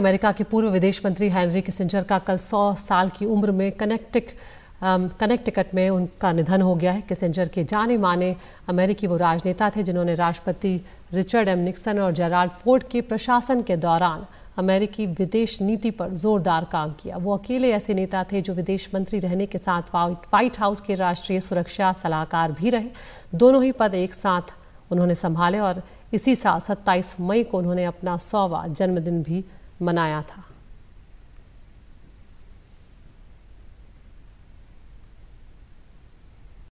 America के पूर्व विदेश मंत्री हैनरी किसिंजर का कल 100 साल की उम्र में कनेक्टिक कनेक्टिकट में उनका निधन हो गया है किसिंजर के जाने माने अमेरिकी वो राजनेता थे जिन्होंने राष्ट्रपति रिचर्ड एम निक्सन और जेराल्ड फोर्ड के प्रशासन के दौरान अमेरिकी विदेश नीति पर जोरदार काम किया वो अकेले ऐसे नेता थे जो विदेश मंत्री रहने के साथ व्हाइट हाउस के राष्ट्रीय सुरक्षा सलाहकार भी रहे दोनों ही पद एक साथ उन्होंने संभाले और इसी साल 27 मई को उन्होंने अपना सौवा जन्मदिन भी मनाया था